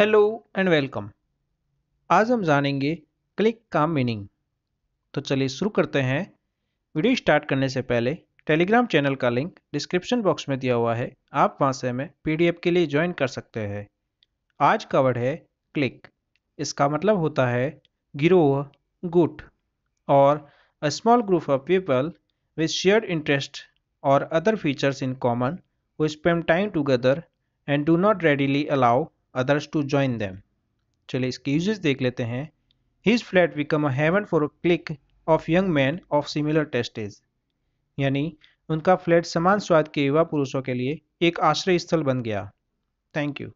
hello and welcome आज हम जानेंगे क्लिक का मीनिंग तो चलिए शुरू करते हैं वीडियो स्टार्ट करने से पहले टेलीग्राम चैनल का लिंक डिस्क्रिप्शन बॉक्स में दिया हुआ है आप वहां से हमें पीडीएफ के लिए ज्वाइन कर सकते हैं आज का वर्ड है क्लिक इसका मतलब होता है गिरोह गुट और a small group of people with share interest और अदर फीचर्स इन कॉमन वो spend time together and do not readily allow others to join them चलिए इसके यूजेस देख लेते हैं his flat become a haven for a clique of young man of similar tastes यानी उनका flat समान स्वाद के युवा पुरुषों के लिए एक आश्रय स्थल बन गया थैंक यू